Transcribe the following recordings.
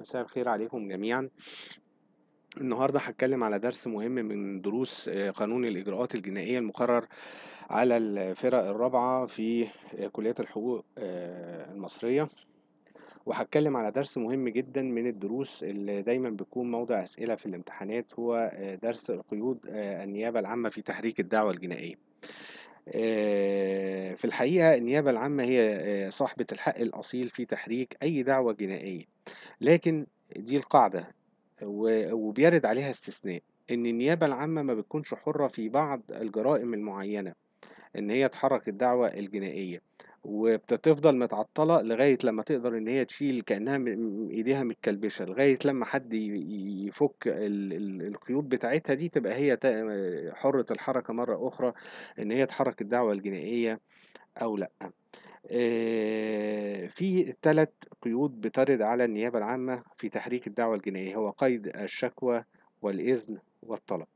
مساء الخير عليكم جميعا النهاردة هتكلم على درس مهم من دروس آه، قانون الإجراءات الجنائية المقرر على الفرق الرابعة في آه، كلية الحقوق آه، المصرية وهتكلم على درس مهم جدا من الدروس اللي دايما بتكون موضع أسئلة في الامتحانات هو درس قيود النيابة العامة في تحريك الدعوة الجنائية في الحقيقة النيابة العامة هي صاحبة الحق الأصيل في تحريك أي دعوة جنائية لكن دي القاعدة وبيرد عليها استثناء إن النيابة العامة ما بتكونش حرة في بعض الجرائم المعينة إن هي تحرك الدعوة الجنائية وبتفضل متعطلة لغاية لما تقدر إن هي تشيل كأنها إيديها متكلبشة لغاية لما حد يفك القيود بتاعتها دي تبقى هي حرة الحركة مرة أخرى إن هي تحرك الدعوة الجنائية أو لأ آه، في ثلاث قيود بترد على النيابة العامة في تحريك الدعوة الجنائية هو قيد الشكوى والإذن والطلب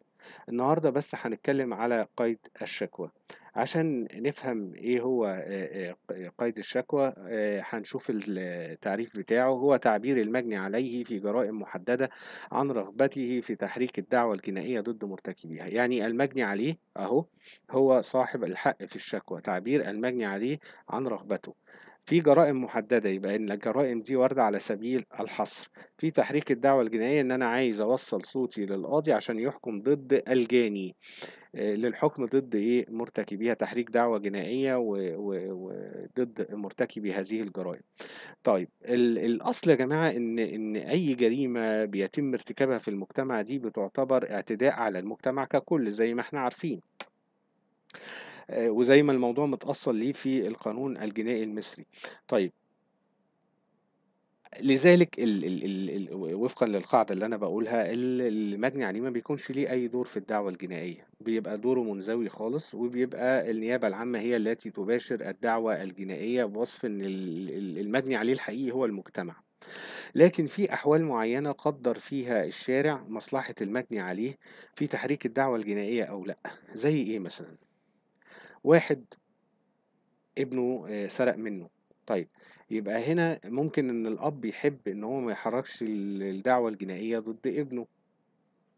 النهاردة بس هنتكلم على قيد الشكوى عشان نفهم ايه هو قيد الشكوى هنشوف التعريف بتاعه هو تعبير المجني عليه في جرائم محددة عن رغبته في تحريك الدعوة الجنائية ضد مرتكبيها يعني المجني عليه اهو هو صاحب الحق في الشكوى تعبير المجني عليه عن رغبته في جرائم محدده يبقى ان الجرائم دي وارده على سبيل الحصر في تحريك الدعوه الجنائيه ان انا عايز اوصل صوتي للقاضي عشان يحكم ضد الجاني آه، للحكم ضد ايه مرتكبيها تحريك دعوة جنائية وضد مرتكبي هذه الجرائم طيب الاصل يا جماعة ان ان اي جريمة بيتم ارتكابها في المجتمع دي بتعتبر اعتداء على المجتمع ككل زي ما احنا عارفين آه، وزي ما الموضوع متأصل ليه في القانون الجنائي المصري طيب لذلك الـ الـ الـ الـ وفقا للقاعدة اللي أنا بقولها المجني عليه ما بيكونش ليه أي دور في الدعوة الجنائية بيبقى دوره منزوي خالص وبيبقى النيابة العامة هي التي تباشر الدعوة الجنائية بوصف إن المجني عليه الحقيقي هو المجتمع لكن في أحوال معينة قدر فيها الشارع مصلحة المجني عليه في تحريك الدعوة الجنائية أو لأ زي إيه مثلا واحد ابنه آه، سرق منه طيب يبقى هنا ممكن إن الأب يحب إن هو ما يحرّكش الدعوه الجنائية ضد ابنه.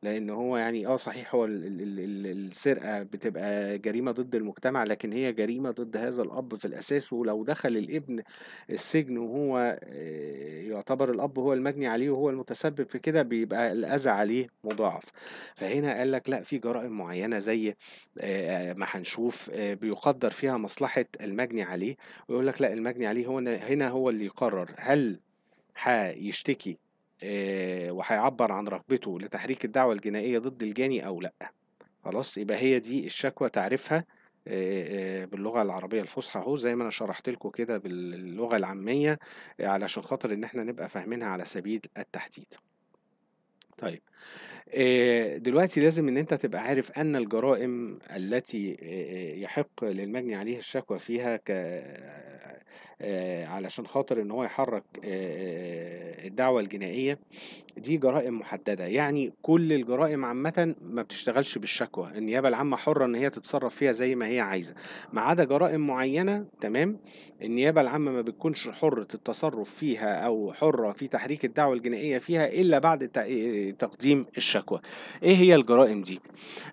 لأن هو يعني آه صحيح هو ال ال ال السرقة بتبقى جريمة ضد المجتمع، لكن هي جريمة ضد هذا الأب في الأساس، ولو دخل الابن السجن وهو آه، يعتبر الأب هو المجني عليه وهو المتسبب في كده، بيبقى الأذى عليه مضاعف. فهنا قال لك لأ، في جرائم معينة زي آه، ما هنشوف آه، بيُقدَّر فيها مصلحة المجني عليه، ويقول لك لأ، المجني عليه هو هنا هو اللي يقرر هل هيشتكي آه، وهيعبر عن رغبته لتحريك الدعوة الجنائية ضد الجاني أو لأ خلاص يبقى هي دي الشكوى تعريفها آه، آه، باللغة العربية الفصحى اهو زي ما انا شرحت لكم كده باللغة العامية علشان خاطر ان احنا نبقى فاهمينها على سبيل التحديد طيب آه، دلوقتي لازم ان انت تبقى عارف ان الجرائم التي آه، يحق للمجني عليه الشكوى فيها ك آه، علشان خاطر ان هو يحرك الدعوة الجنائية دي جرائم محددة يعني كل الجرائم عامة ما بتشتغلش بالشكوى النيابة العامة حرة ان هي تتصرف فيها زي ما هي عايزة ما عدا جرائم معينة تمام النيابة العامة ما بتكونش حرة التصرف فيها او حرة في تحريك الدعوة الجنائية فيها الا بعد تقديم تقديم الشكوى ايه هي الجرائم دي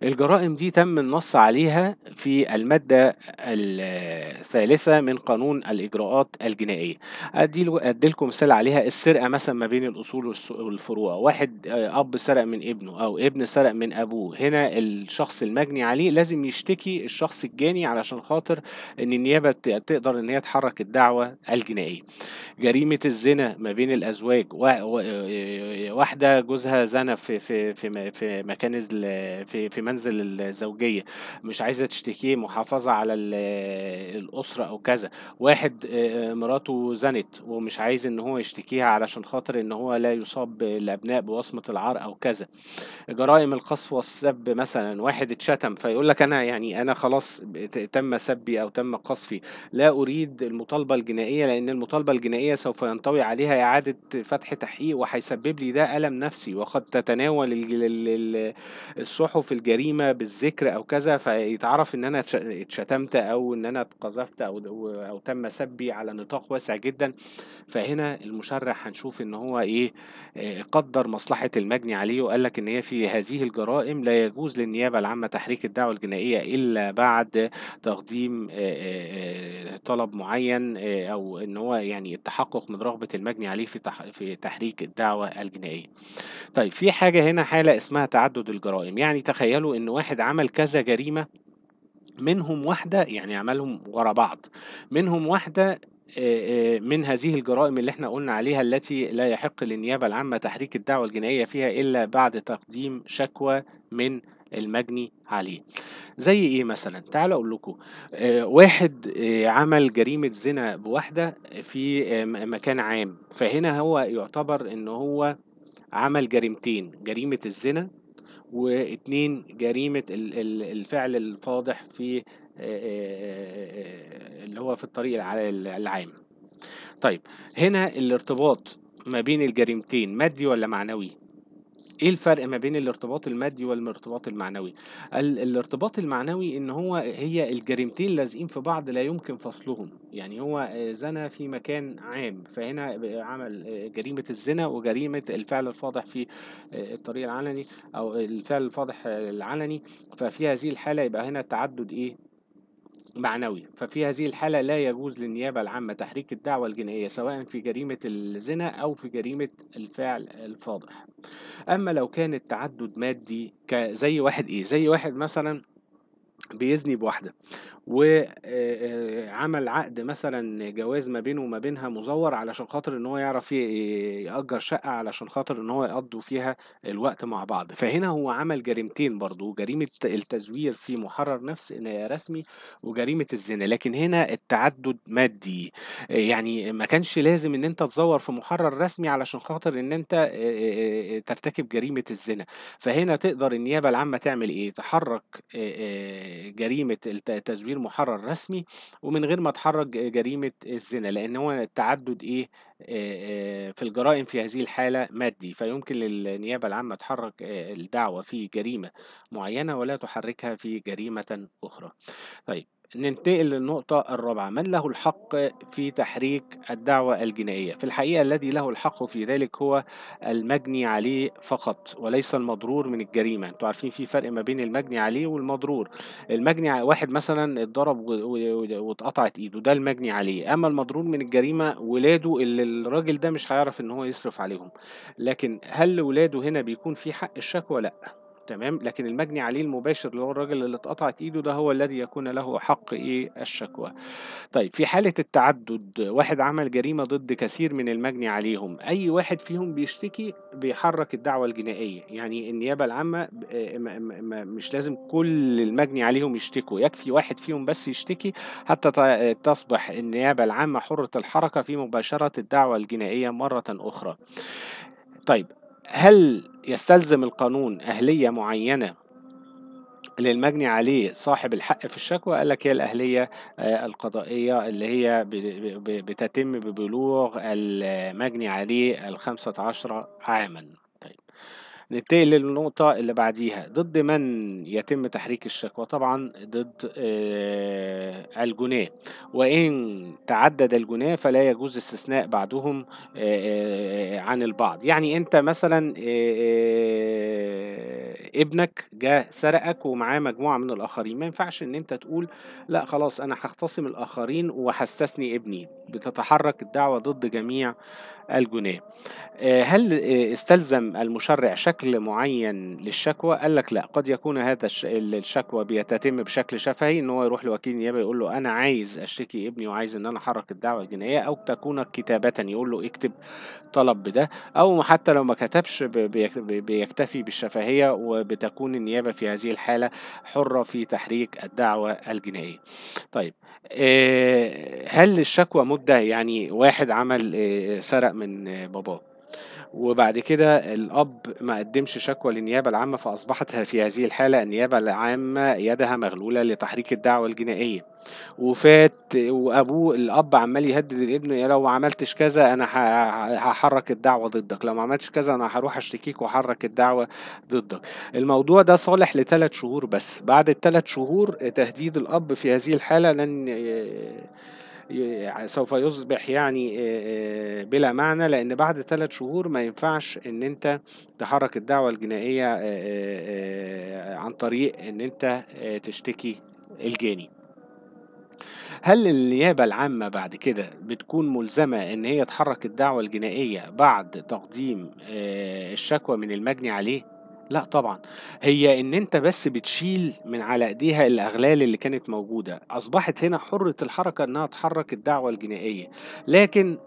الجرائم دي تم النص عليها في المادة الثالثة من قانون الإجراءات الجنائية أدي لكم مثال عليها السرقة مثلا ما بين الأصول والفروع واحد آه، أب سرق من ابنه أو ابن سرق من أبوه هنا الشخص المجني عليه لازم يشتكي الشخص الجاني علشان خاطر إن النيابة تقدر إن هي تحرك الدعوة الجنائية جريمة الزنا ما بين الأزواج آه، آه، واحدة جوزها زنى في في في في مكان في في منزل الزوجيه مش عايزه تشتكيه محافظه على الاسره او كذا واحد آه، آه، مراته زنت ومش عايز ان هو يشتكيها علشان خاطر ان هو لا يصاب الابناء بوصمه العار او كذا جرائم القصف والسب مثلا واحد اتشتم فيقول لك انا يعني انا خلاص تم سبي او تم قصفي لا اريد المطالبه الجنائيه لان المطالبه الجنائيه سوف ينطوي عليها اعاده فتح تحقيق وهيسبب لي ده الم نفسي وقد تت تناول الصحف الجريمه بالذكر او كذا فيتعرف ان انا اتشتمت او ان انا اتقذفت او او تم سبي على نطاق واسع جدا فهنا المشرع هنشوف ان هو ايه قدر مصلحه المجني عليه وقال لك ان هي في هذه الجرائم لا يجوز للنيابه العامه تحريك الدعوه الجنائيه الا بعد تقديم طلب معين او ان هو يعني التحقق من رغبه المجني عليه في في تحريك الدعوه الجنائيه. طيب في حاجة هنا حالة اسمها تعدد الجرائم يعني تخيلوا إن واحد عمل كذا جريمة منهم واحدة يعني عملهم ورا بعض منهم واحدة من هذه الجرائم اللي احنا قلنا عليها التي لا يحق للنيابة العامة تحريك الدعوة الجنائية فيها إلا بعد تقديم شكوى من المجني عليه زي ايه مثلا تعال اقول لكم آه واحد آه عمل جريمه زنا بواحده في آه مكان عام فهنا هو يعتبر ان هو عمل جريمتين جريمة الزنا واتنين جريمة الفعل الفاضح في اللي هو في الطريق العام طيب هنا الارتباط ما بين الجريمتين مادي ولا معنوي ايه الفرق ما بين الارتباط المادي والارتباط المعنوي الارتباط المعنوي ان هو هي الجريمتين لازقين في بعض لا يمكن فصلهم يعني هو آه، زنى في مكان عام فهنا عمل آه، جريمه الزنا وجريمه الفعل الفاضح في آه، الطريق العلني او الفعل الفاضح العلني ففي هذه الحاله يبقى هنا تعدد ايه معنوي ففي هذه الحالة لا يجوز للنيابة العامة تحريك الدعوة الجنائية سواء في جريمة الزنا أو في جريمة الفعل الفاضح أما لو كان التعدد مادي زي واحد إيه زي واحد مثلا بيزني بواحدة وعمل آه، آه، عقد مثلا جواز ما بينه وما بينها مزور علشان خاطر ان هو يعرف يأجر شقة علشان خاطر ان هو يقضوا فيها الوقت مع بعض فهنا هو عمل جريمتين برضو جريمة التزوير في محرر نفس رسمي وجريمة الزنا لكن هنا التعدد مادي آه، يعني ما كانش لازم ان انت تزور في محرر رسمي علشان خاطر ان انت ترتكب جريمة الزنا فهنا تقدر النيابة العامة تعمل ايه تحرك جريمة التزوير مدير محرر رسمي ومن غير ما تحرك جريمه الزنا لان هو التعدد ايه في الجرائم في هذه الحاله مادي فيمكن للنيابه العامه تحرك الدعوه في جريمه معينه ولا تحركها في جريمه اخرى طيب ننتقل للنقطة الرابعة من له الحق في تحريك الدعوة الجنائية في الحقيقة الذي له الحق في ذلك هو المجني عليه فقط وليس المضرور من الجريمة انتوا عارفين في فرق ما بين المجني عليه والمضرور المجني واحد مثلا اتضرب واتقطعت ايده ده المجني عليه اما المضرور من الجريمة ولاده اللي الراجل ده مش هيعرف ان هو يصرف عليهم لكن هل ولاده هنا بيكون في حق الشكوى لا تمام لكن المجني عليه المباشر اللي هو الراجل اللي اتقطعت ايده ده هو الذي يكون له حق ايه الشكوى طيب في حالة التعدد واحد عمل جريمة ضد كثير من المجني عليهم اي واحد فيهم بيشتكي بيحرك الدعوة الجنائية يعني النيابة العامة آه، مش لازم كل المجني عليهم يشتكوا يكفي واحد فيهم بس يشتكي حتى تصبح النيابة العامة حرة الحركة في مباشرة الدعوة الجنائية مرة أخرى طيب هل يستلزم القانون أهلية معينة للمجني عليه صاحب الحق في الشكوى قال لك هي الأهلية آه، القضائية اللي هي بتتم ببلوغ المجني عليه الخمسة عشر عاما ننتقل للنقطة اللي بعديها ضد من يتم تحريك الشكوى طبعا ضد آه، الجناه وإن تعدد الجناه فلا يجوز استثناء بعضهم آه، آه، عن البعض يعني أنت مثلا ابنك جه سرقك ومعاه مجموعة من الآخرين ما ينفعش إن أنت تقول لا خلاص أنا هختصم الآخرين وهستثني ابني بتتحرك الدعوة ضد جميع الجناه هل آه، استلزم المشرع شكل معين للشكوى قال لك لا قد يكون هذا الشكوى بيتتم بشكل شفهي ان هو يروح لوكيل نيابه يقول له انا عايز اشتكي ابني وعايز ان انا احرك الدعوه الجنائيه او تكون كتابه يقول له اكتب طلب بده او حتى لو ما كتبش بيكتفي بالشفهيه وبتكون النيابه في هذه الحاله حره في تحريك الدعوه الجنائيه طيب آه، هل الشكوى مده يعني واحد عمل آه، سرق من باباه وبعد كده الأب ما قدمش شكوى للنيابة العامة فأصبحت في هذه الحالة النيابة العامة يدها مغلولة لتحريك الدعوة الجنائية وفات وأبوه الأب عمال يهدد الابن لو ما عملتش كذا أنا هحرك الدعوة ضدك لو ما عملتش كذا أنا هروح أشتكيك وأحرك الدعوة ضدك الموضوع ده صالح لثلاث شهور بس بعد الثلاث شهور تهديد الأب في هذه الحالة لن سوف يصبح يعني بلا معنى لأن بعد ثلاث شهور ما ينفعش إن أنت تحرك الدعوة الجنائية عن طريق إن أنت تشتكي الجاني هل النيابة العامة بعد كده بتكون ملزمة إن هي تحرك الدعوة الجنائية بعد تقديم الشكوى من المجني عليه؟ لا طبعا هي ان انت بس بتشيل من على ايديها الاغلال اللي كانت موجوده اصبحت هنا حره الحركه انها تحرك الدعوه الجنائيه لكن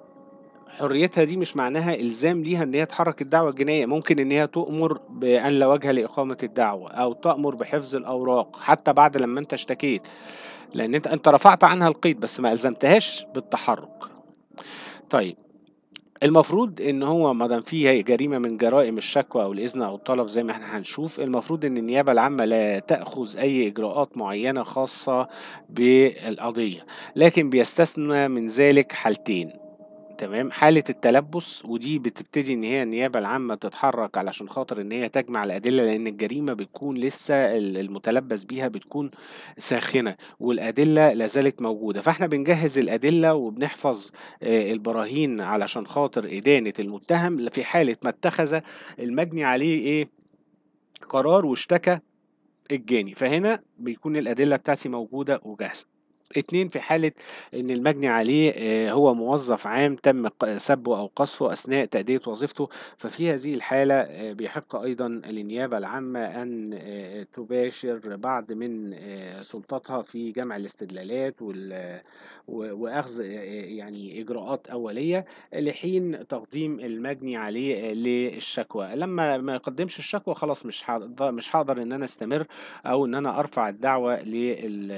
حريتها دي مش معناها الزام ليها ان هي تحرك الدعوه الجنائيه ممكن ان هي تؤمر بان لا وجه لاقامه الدعوه او تامر بحفظ الاوراق حتى بعد لما انت اشتكيت لان انت انت رفعت عنها القيد بس ما الزمتهاش بالتحرك طيب المفروض ان هو ما دام في جريمه من جرائم الشكوى او الاذن او الطلب زي ما احنا هنشوف المفروض ان النيابه العامه لا تاخذ اي اجراءات معينه خاصه بالقضيه لكن بيستثنى من ذلك حالتين تمام حالة التلبس ودي بتبتدي إن هي النيابة العامة تتحرك علشان خاطر إن هي تجمع الأدلة لأن الجريمة بتكون لسه المتلبس بيها بتكون ساخنة والأدلة لازالت موجودة فإحنا بنجهز الأدلة وبنحفظ آه، البراهين علشان خاطر إدانة المتهم في حالة ما اتخذ المجني عليه إيه قرار واشتكى الجاني فهنا بيكون الأدلة بتاعتي موجودة وجاهزة اتنين في حالة إن المجني عليه آه، هو موظف عام تم سبه أو قصفه أثناء تأدية وظيفته ففي هذه الحالة آه، بيحق أيضا للنيابة العامة أن آه، تباشر بعض من سلطتها في جمع الاستدلالات وأخذ يعني إجراءات أولية لحين تقديم المجني عليه للشكوى لما ما يقدمش الشكوى خلاص مش مش هقدر إن أنا أستمر أو إن أنا أرفع الدعوة لل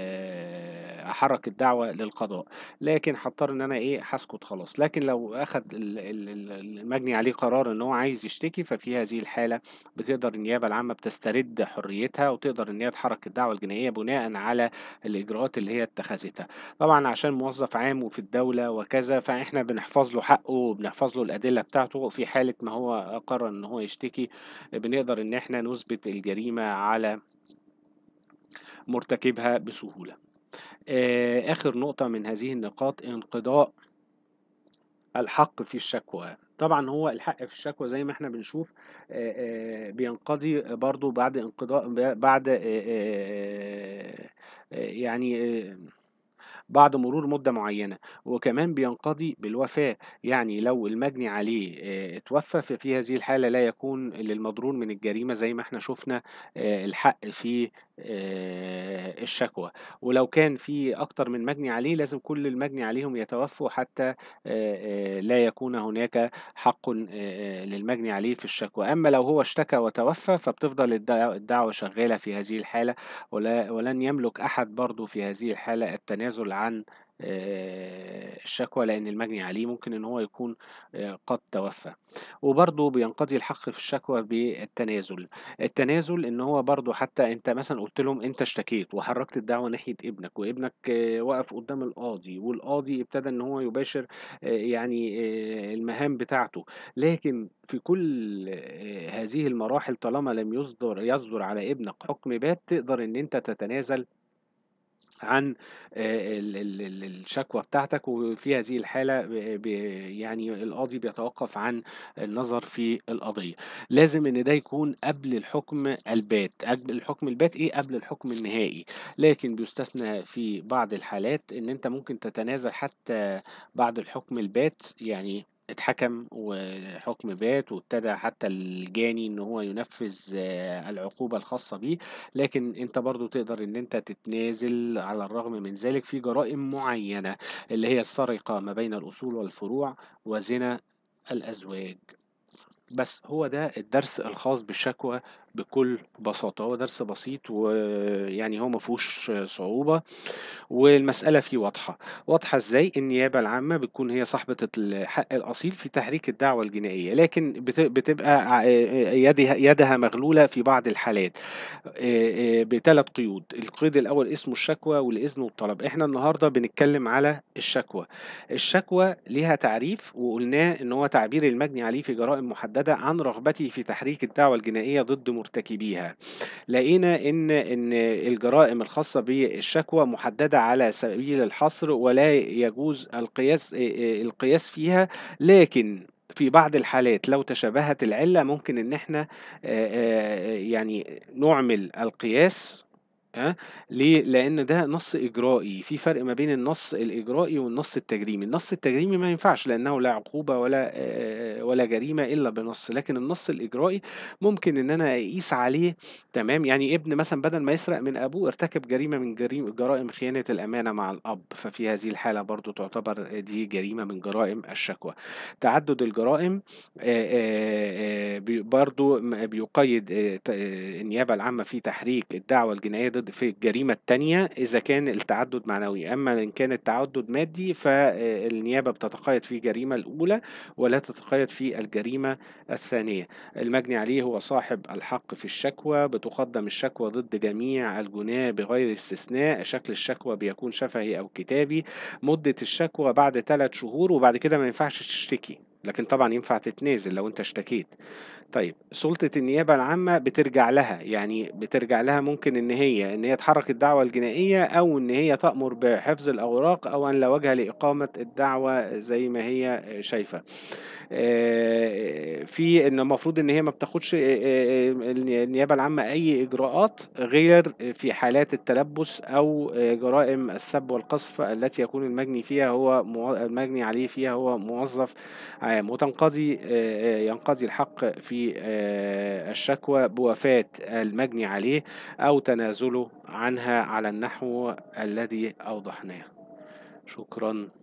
احرك الدعوه للقضاء لكن هضطر ان انا ايه هسكت خلاص لكن لو اخد المجني عليه قرار ان هو عايز يشتكي ففي هذه الحاله بتقدر النيابه العامه بتسترد حريتها وتقدر ان هي تحرك الدعوه الجنائيه بناء على الاجراءات اللي هي اتخذتها طبعا عشان موظف عام وفي الدوله وكذا فاحنا بنحفظ له حقه وبنحفظ له الادله بتاعته في حاله ما هو قرر ان هو يشتكي بنقدر ان احنا نثبت الجريمه على مرتكبها بسهوله آه، آخر نقطة من هذه النقاط انقضاء الحق في الشكوى طبعا هو الحق في الشكوى زي ما احنا بنشوف آه، آه، بينقضي برضو بعد انقضاء بعد يعني بعد مرور مدة معينة وكمان بينقضي بالوفاة يعني لو المجني عليه اتوفى في هذه الحالة لا يكون للمضرور من الجريمة زي ما احنا شفنا الحق في آه، الشكوى ولو كان في أكتر من مجني عليه لازم كل المجني عليهم يتوفوا حتى آه، آه، لا يكون هناك حق للمجني عليه في الشكوى أما لو هو اشتكى وتوفى فبتفضل الدعوة شغالة في هذه الحالة ولن يملك أحد برضه في هذه الحالة التنازل عن آه، الشكوى لأن المجني عليه ممكن إن هو يكون آه، قد توفى وبرضه بينقضي الحق في الشكوى بالتنازل التنازل إن هو برضه حتى أنت مثلا قلت لهم أنت اشتكيت وحركت الدعوة ناحية ابنك وابنك آه، وقف قدام القاضي والقاضي ابتدى إن هو يباشر يعني المهام بتاعته لكن في كل هذه المراحل طالما لم يصدر يصدر على ابنك حكم بات تقدر إن أنت تتنازل عن الشكوى بتاعتك وفي هذه الحالة يعني القاضي بيتوقف عن النظر في القضية لازم ان ده يكون قبل الحكم البات قبل الحكم البات ايه قبل الحكم النهائي لكن بيستثنى في بعض الحالات ان انت ممكن تتنازل حتى بعد الحكم البات يعني اتحكم وحكم بات وابتدى حتى الجاني ان هو ينفذ آه، العقوبة الخاصة به لكن انت برضو تقدر ان انت تتنازل على الرغم من ذلك في جرائم معينة اللي هي السرقة ما بين الاصول والفروع وزنا الازواج بس هو ده الدرس الخاص بالشكوى بكل بساطة هو درس بسيط ويعني هو فيهوش صعوبة والمسألة فيه واضحة واضحة ازاي النيابة العامة بتكون هي صاحبة الحق الأصيل في تحريك الدعوة الجنائية لكن بتبقى يدها مغلولة في بعض الحالات بثلاث قيود القيد الأول اسمه الشكوى والإذن والطلب احنا النهاردة بنتكلم على الشكوى الشكوى ليها تعريف وقلناه ان هو تعبير المجني عليه في جرائم محددة محددة عن رغبته في تحريك الدعوة الجنائية ضد مرتكبيها لقينا إن إن الجرائم الخاصة بالشكوى محددة على سبيل الحصر ولا يجوز القياس آه، آه، القياس فيها لكن في بعض الحالات لو تشابهت العلة ممكن إن إحنا آه، يعني نعمل القياس أه؟ ليه؟ لأن ده نص إجرائي، في فرق ما بين النص الإجرائي والنص التجريمي، النص التجريمي ما ينفعش لأنه لا عقوبة ولا آه، آه، ولا جريمة إلا بنص، لكن النص الإجرائي ممكن إن أنا أقيس عليه تمام؟ يعني ابن مثلا بدل ما يسرق من أبوه ارتكب جريمة من جريم جرائم خيانة الأمانة مع الأب، ففي هذه الحالة برضو تعتبر دي جريمة من جرائم الشكوى. تعدد الجرائم آه، برضو بيقيد النيابة العامة في تحريك الدعوة الجنائية التعدد في الجريمة التانية إذا كان التعدد معنوي أما إن كان التعدد مادي فالنيابة آه، بتتقيد في الجريمة الأولى ولا تتقيد في الجريمة الثانية المجني عليه هو صاحب الحق في الشكوى بتقدم الشكوى ضد جميع الجناة بغير استثناء شكل الشكوى بيكون شفهي أو كتابي مدة الشكوى بعد ثلاث شهور وبعد كده ما ينفعش تشتكي لكن طبعا ينفع تتنازل لو انت اشتكيت طيب سلطة النيابة العامة بترجع لها يعني بترجع لها ممكن ان هي ان هي تحرك الدعوة الجنائية او ان هي تأمر بحفظ الاوراق او ان لا وجه لاقامة الدعوة زي ما هي شايفة آه، في ان المفروض ان هي ما بتاخدش آه، آه، النيابة العامة اي اجراءات غير في حالات التلبس او جرائم السب والقصف التي يكون المجني فيها هو المجني عليه فيها هو موظف عام وتنقضي آه، آه، ينقضي الحق في آه، الشكوى بوفاة المجني عليه أو تنازله عنها على النحو الذي أوضحناه شكرا